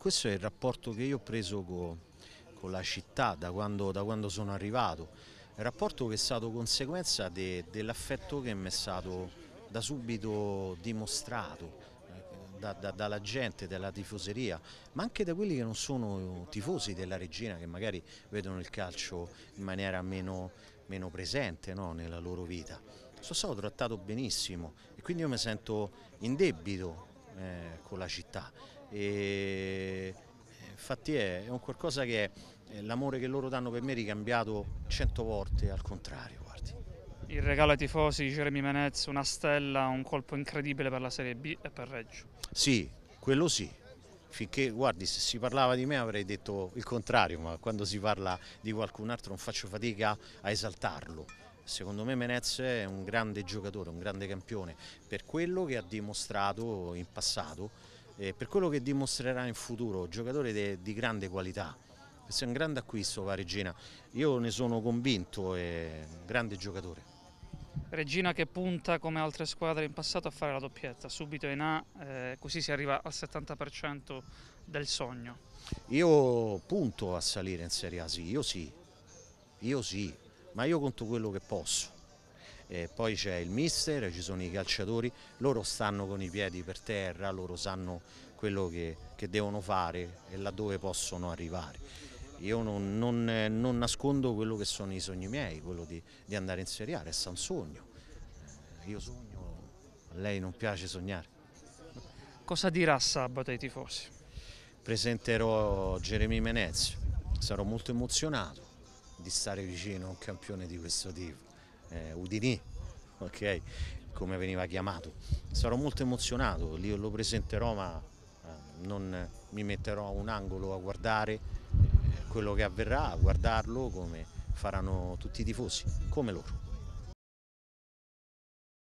Questo è il rapporto che io ho preso con, con la città da quando, da quando, sono arrivato, il rapporto che è stato conseguenza de, dell'affetto che mi è stato da subito dimostrato eh, da, da, dalla gente, dalla tifoseria, ma anche da quelli che non sono tifosi della regina, che magari vedono il calcio in maniera meno, meno presente no, nella loro vita. Sono stato trattato benissimo e quindi io mi sento in debito eh, con la città. E, eh, infatti è, è un qualcosa che l'amore che loro danno per me è ricambiato cento volte al contrario. Guardi. Il regalo ai tifosi di Jeremy Menez, una stella, un colpo incredibile per la Serie B e per Reggio. Sì, quello sì, finché guardi se si parlava di me avrei detto il contrario ma quando si parla di qualcun altro non faccio fatica a esaltarlo Secondo me Menez è un grande giocatore, un grande campione per quello che ha dimostrato in passato e per quello che dimostrerà in futuro, giocatore de, di grande qualità. Questo è un grande acquisto, va Regina. Io ne sono convinto, è un grande giocatore. Regina che punta come altre squadre in passato a fare la doppietta, subito in A, eh, così si arriva al 70% del sogno. Io punto a salire in Serie A, sì, io sì, io sì, ma io conto quello che posso. E poi c'è il mister, ci sono i calciatori, loro stanno con i piedi per terra, loro sanno quello che, che devono fare e laddove possono arrivare. Io non, non, non, nascondo quello che sono i sogni miei, quello di, di andare in Serie A, resta un sogno. Io sogno, a lei non piace sognare. Cosa dirà sabato ai tifosi? Presenterò Jeremy Menezio, sarò molto emozionato, di stare vicino a un campione di questo tipo, eh, Udinì, okay? come veniva chiamato. Sarò molto emozionato, io lo presenterò ma eh, non mi metterò un angolo a guardare eh, quello che avverrà, a guardarlo come faranno tutti i tifosi, come loro.